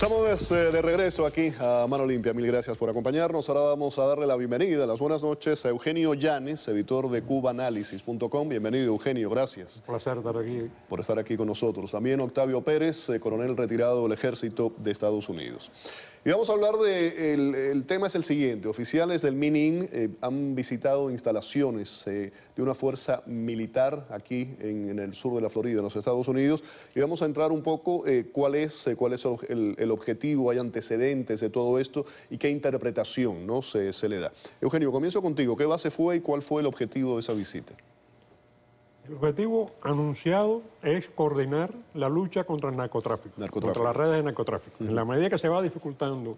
Estamos este, de regreso aquí a Mano Limpia. Mil gracias por acompañarnos. Ahora vamos a darle la bienvenida, las buenas noches a Eugenio Llanes, editor de cubanálisis.com. Bienvenido, Eugenio. Gracias. Un placer estar aquí. Por estar aquí con nosotros. También Octavio Pérez, eh, coronel retirado del Ejército de Estados Unidos. Y vamos a hablar de, el, tema es el siguiente, oficiales del MININ eh, han visitado instalaciones eh, de una fuerza militar aquí en, el sur de la Florida, en los Estados Unidos, y vamos a entrar un poco eh, cuál es, cuál es el, objetivo, hay antecedentes de todo esto y qué interpretación ¿no? se, se le da. Eugenio, comienzo contigo, ¿qué base fue y cuál fue el objetivo de esa visita? El objetivo anunciado es coordinar la lucha contra el narcotráfico, contra las redes de narcotráfico. En la medida que se va dificultando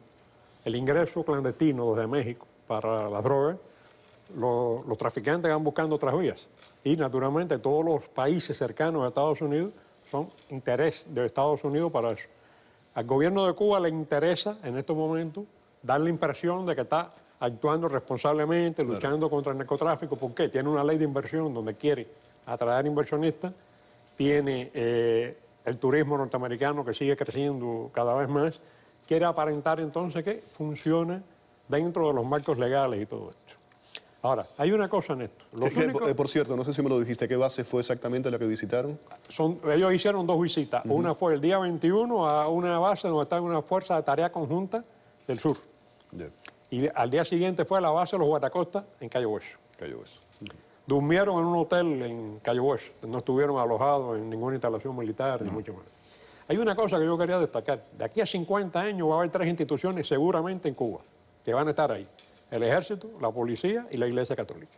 el ingreso clandestino desde México para las drogas, los, traficantes van buscando otras vías. Y naturalmente todos los países cercanos a Estados Unidos son interés de Estados Unidos para eso. Al gobierno de Cuba le interesa en estos momentos dar la impresión de que está actuando responsablemente, luchando contra el narcotráfico. porque Tiene una ley de inversión donde quiere atraer inversionistas, tiene eh, el turismo norteamericano que sigue creciendo cada vez más, quiere aparentar entonces que funciona dentro de los marcos legales y todo esto. Ahora, hay una cosa en esto. Eh, por cierto, no sé si me lo dijiste, ¿qué base fue exactamente la que visitaron? ellos hicieron dos visitas. Una fue el día 21 a una base donde está una fuerza de tarea conjunta del sur. Y al día siguiente fue a la base de los Guatacostas en Cayo Hueso. Cayo Hueso. Durmieron en un hotel en Cayo West, no estuvieron alojados en ninguna instalación militar, ni mucho más. Hay una cosa que yo quería destacar. De aquí a 50 años va a haber tres instituciones seguramente en Cuba que van a estar ahí. El ejército, la policía y la iglesia católica.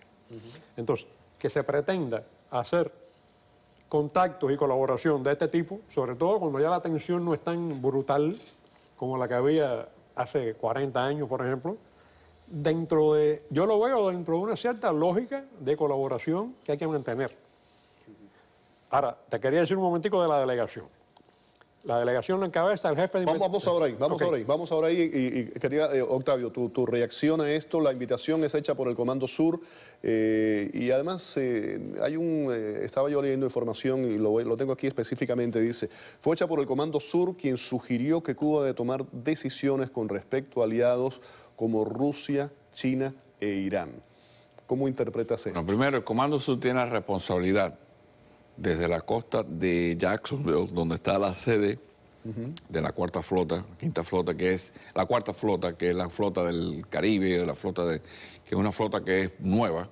Entonces, que se pretenda hacer contactos y colaboración de este tipo, sobre todo cuando ya la tensión no es tan brutal como la que había hace 40 años, por ejemplo, dentro de, yo lo veo dentro de una cierta lógica de colaboración que hay que mantener. Ahora, te quería decir un momentico de la delegación. La delegación la encabeza el jefe de... Vamos, ahora ahí, vamos ahora ahí, vamos ahora ahí. Y, quería, eh, Octavio, tu, tu, reacción a esto, la invitación es hecha por el Comando Sur eh, y además eh, hay un, estaba yo leyendo información y lo, lo tengo aquí específicamente, dice, fue hecha por el Comando Sur quien sugirió que Cuba de tomar decisiones con respecto a aliados como Rusia, China e Irán. ¿Cómo interpretas eso? primero, el Comando Sur tiene la responsabilidad desde la costa de Jacksonville, donde está la sede de la cuarta flota, quinta flota, que es la cuarta flota, que es la flota del Caribe, la flota de, que es una flota que es nueva,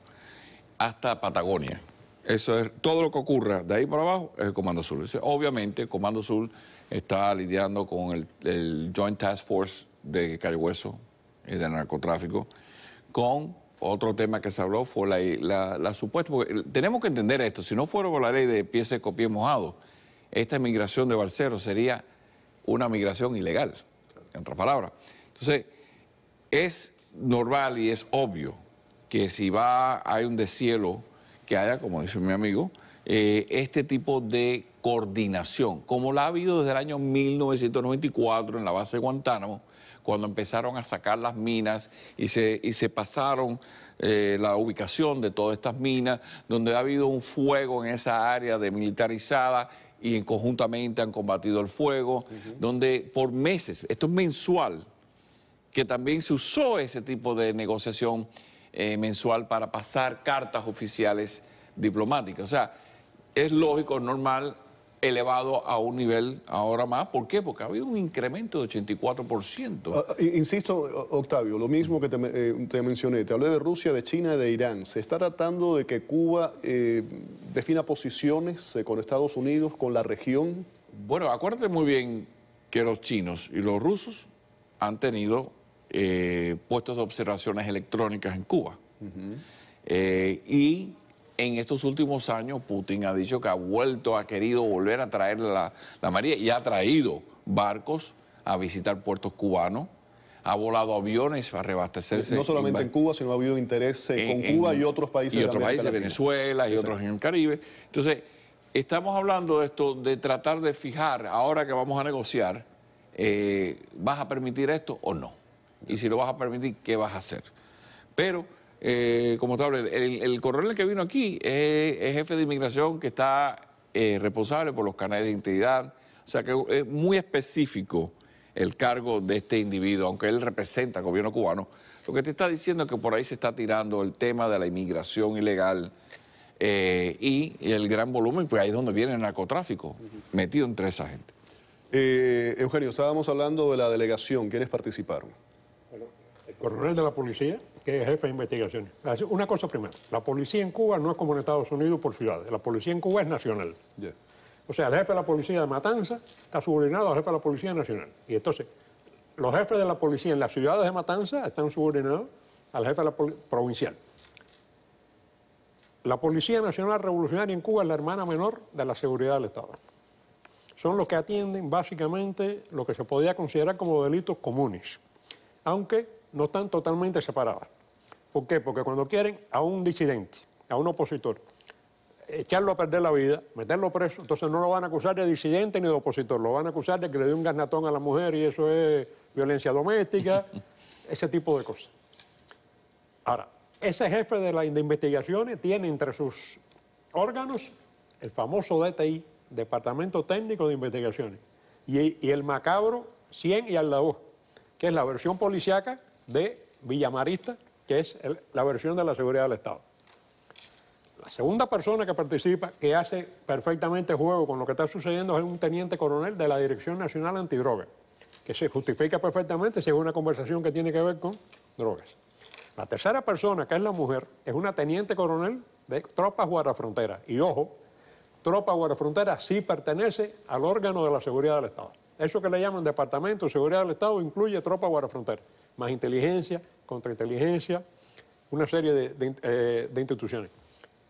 hasta Patagonia. Eso es todo lo que ocurra de ahí para abajo es el Comando Sur. Obviamente, el Comando Sur está lidiando con el, el Joint Task Force de Cayo Hueso, y del narcotráfico, con otro tema que se habló fue la, la, supuesta, porque tenemos que entender esto, si no fuera por la ley de pies secos... pies mojado, esta migración de Barcero sería una migración ilegal, en otras palabras. Entonces, es normal y es obvio que si va, hay un deshielo, que haya, como dice mi amigo, eh, este tipo de coordinación, como la ha habido desde el año 1994 en la base de Guantánamo, cuando empezaron a sacar las minas y se, se pasaron eh, la ubicación de todas estas minas, donde ha habido un fuego en esa área de militarizada y en conjuntamente han combatido el fuego, donde por meses, esto es mensual, que también se usó ese tipo de negociación eh, mensual para pasar cartas oficiales diplomáticas. O sea, es lógico, es normal elevado a un nivel ahora más. ¿Por qué? Porque ha habido un incremento de 84%. Ah, ah, insisto, Octavio, lo mismo que eh, te, mencioné, te hablé de Rusia, de China, de Irán. Se está tratando de que Cuba eh, defina posiciones eh, con Estados Unidos, con la región. Bueno, acuérdate muy bien que los chinos y los rusos han tenido puestos de observaciones electrónicas en Cuba. y en estos últimos años Putin ha dicho que ha vuelto, ha querido volver a traer la, la María y ha traído barcos a visitar puertos cubanos ha volado aviones para reabastecerse. No solamente en, Cuba, sino ha habido interés con Cuba y otros países. Y otros países, Venezuela y otros en el Caribe. Entonces, estamos hablando de esto, de tratar de fijar, ahora que vamos a negociar, eh, ¿vas a permitir esto o no? Y si lo vas a permitir, ¿qué vas a hacer? Pero eh, como tal, el, coronel que vino aquí es, jefe de inmigración que está eh, responsable por los canales de identidad. O sea que es muy específico el cargo de este individuo, aunque él representa al gobierno cubano. Lo que te está diciendo es que por ahí se está tirando el tema de la inmigración ilegal eh, y, el gran volumen, pues ahí es donde viene el narcotráfico, metido entre esa gente. Eugenio, estábamos hablando de la delegación. ¿Quiénes participaron? el coronel de la policía, que es jefe de investigaciones. Una cosa primero, la policía en Cuba no es como en Estados Unidos por ciudades, la policía en Cuba es nacional. O sea, el jefe de la policía de Matanza está subordinado al jefe de la policía nacional. Y entonces, los jefes de la policía en las ciudades de Matanza están subordinados al jefe de la provincial. La Policía Nacional Revolucionaria en Cuba es la hermana menor de la seguridad del Estado. Son los que atienden básicamente lo que se podía considerar como delitos comunes, aunque no están totalmente separadas. ¿Por qué? Porque cuando quieren a un disidente, a un opositor, echarlo a perder la vida, meterlo preso, entonces no lo van a acusar de disidente ni de opositor, lo van a acusar de que le dio un garnatón a la mujer y eso es violencia doméstica, ese tipo de cosas. Ahora, ese jefe de de investigaciones tiene entre sus órganos el famoso DTI, Departamento Técnico de Investigaciones, y, el macabro 100 y lado, que es la versión policiaca de Villamarista, que es la versión de la seguridad del Estado. La segunda persona que participa, que hace perfectamente juego con lo que está sucediendo, es un teniente coronel de la Dirección Nacional Antidroga, que se justifica perfectamente según es una conversación que tiene que ver con drogas. La tercera persona, que es la mujer, es una teniente coronel de Tropas Guardafronteras. Y ojo, Tropas Guardafronteras sí pertenece al órgano de la seguridad del Estado. Eso que le llaman Departamento de Seguridad del Estado incluye Tropas guardafrontera más inteligencia, contrainteligencia, una serie eh, de, instituciones.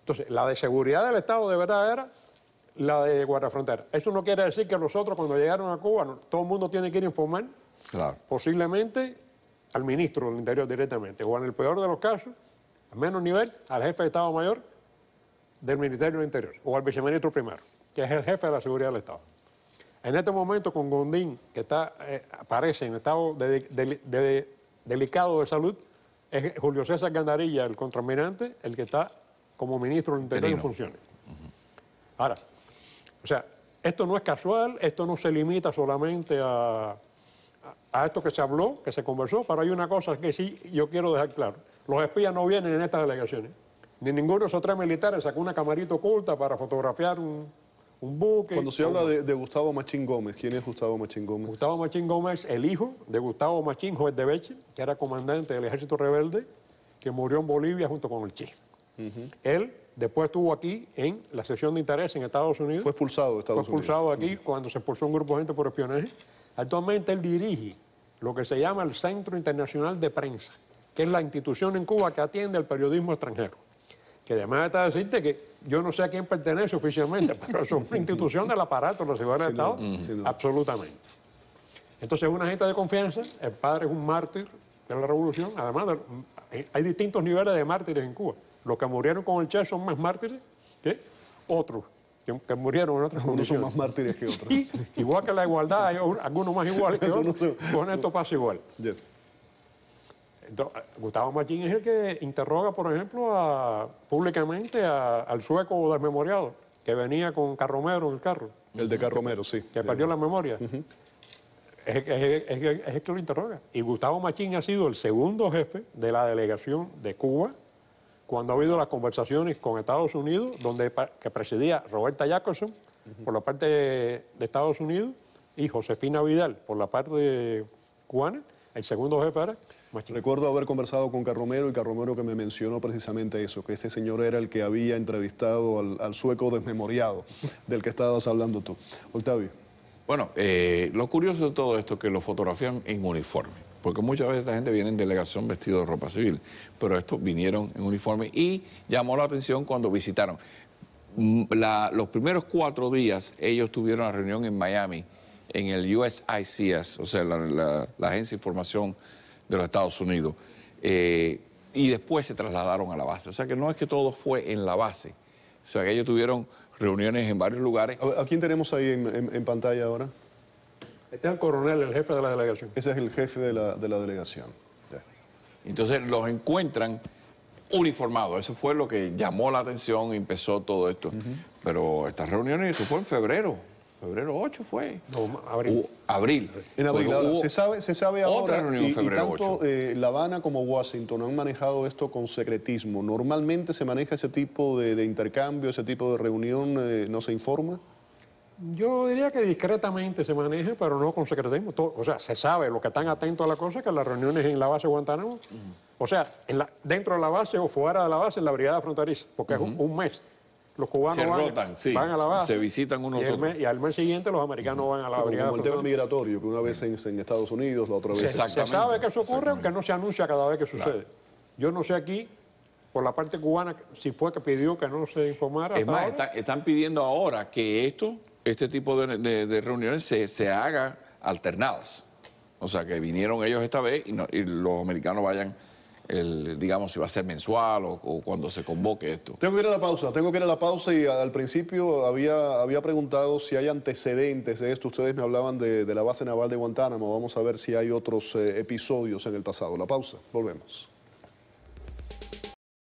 Entonces, la de seguridad del Estado de verdad era la de guardafrontera. Eso no quiere decir que nosotros cuando llegaron a Cuba, todo el mundo tiene que ir a informar, posiblemente al ministro del Interior directamente, o en el peor de los casos, a menos nivel, al jefe de Estado Mayor del Ministerio del Interior, o al viceministro primero, que es el jefe de la seguridad del Estado. En este momento, con Gondín, que está, eh, aparece en el estado de, delicado de salud, es Julio César Gandarilla, el contraminante, el que está como ministro del Interior en funciones. Ahora, o sea, esto no es casual, esto no se limita solamente a, a esto que se habló, que se conversó, pero hay una cosa que sí yo quiero dejar claro. Los espías no vienen en estas delegaciones. Ni ninguno de esos tres militares sacó una camarita oculta para fotografiar un, un buque. Cuando se habla de, Gustavo Machín Gómez, ¿quién es Gustavo Machín Gómez? Gustavo Machín Gómez, el hijo de Gustavo Machín, juez de Beche, que era comandante del ejército rebelde, que murió en Bolivia junto con el Che. Él después estuvo aquí en la sesión de interés en Estados Unidos. Fue expulsado de Estados Unidos. Fue expulsado aquí cuando se expulsó un grupo de gente por espionaje. Actualmente él dirige lo que se llama el Centro Internacional de Prensa, que es la institución en Cuba que atiende al periodismo extranjero. Que además está decirte que yo no sé a quién pertenece oficialmente, pero son una institución del aparato los la seguridad Estado, absolutamente. Entonces es una gente de confianza, el padre es un mártir de la revolución, además eh, hay distintos niveles de mártires en Cuba. Los que murieron con el Che son más mártires que otros que, murieron en otras Unos son más mártires que otros. igual que la igualdad, hay algunos más iguales que otros. Con esto pasa igual. Gustavo Machín es el que interroga, por ejemplo, públicamente al sueco desmemoriado, que venía con Carromero en el carro. El de Carromero, sí. Que perdió la memoria. es, el que lo interroga. Y Gustavo Machín ha sido el segundo jefe de la delegación de Cuba cuando ha habido las conversaciones con Estados Unidos, donde que presidía Roberta Jacobson por la parte de Estados Unidos y Josefina Vidal por la parte cubana el segundo jefe Recuerdo haber conversado con Carromero y Carromero que me mencionó precisamente eso, que ese señor era el que había entrevistado al, sueco desmemoriado del que estabas hablando tú. Octavio. Bueno, eh, lo curioso de todo esto es que lo fotografían en uniforme, porque muchas veces la gente viene en delegación vestido de ropa civil, pero estos vinieron en uniforme y llamó la atención cuando visitaron. Mm, los primeros cuatro días ellos tuvieron la reunión en Miami en el USICS, o sea, la, Agencia de Información de los Estados Unidos. Eh, y después se trasladaron a la base. O sea que no es que todo fue en la base. O sea que ellos tuvieron reuniones en varios lugares. ¿A, quién tenemos ahí en, pantalla ahora? Este es el coronel, el jefe de la delegación. Ese es el jefe de la, delegación. Entonces los encuentran uniformados. Eso fue lo que llamó la atención y empezó todo esto. Pero estas reuniones, esto fue en febrero febrero 8 fue. No, abril. abril. En abril. se, sabe, se sabe ahora, y, tanto eh, La Habana como Washington han manejado esto con secretismo. ¿Normalmente se maneja ese tipo de, intercambio, ese tipo de reunión, eh, no se informa? Yo diría que discretamente se maneja, pero no con secretismo. o sea, se sabe, lo que están atentos a la cosa, que las reuniones en la base de Guantánamo, o sea, dentro de la base o fuera de la base, en la brigada fronteriza, porque es un mes los cubanos se van, Se visitan unos y al, mes, y al mes siguiente los americanos van a la brigada. Como el tema migratorio, que una vez en, Estados Unidos, la otra vez... Se, sabe que eso ocurre, aunque no se anuncia cada vez que sucede. Yo no sé aquí, por la parte cubana, si fue que pidió que no se informara. Es más, están pidiendo ahora que esto, este tipo de, reuniones se, se haga alternadas. O sea, que vinieron ellos esta vez y los americanos vayan digamos, si va a ser mensual o, cuando se convoque esto. Tengo que ir a la pausa, tengo que ir a la pausa y al principio había, había preguntado si hay antecedentes de esto. Ustedes me hablaban de, la base naval de Guantánamo. Vamos a ver si hay otros eh, episodios en el pasado. La pausa, volvemos.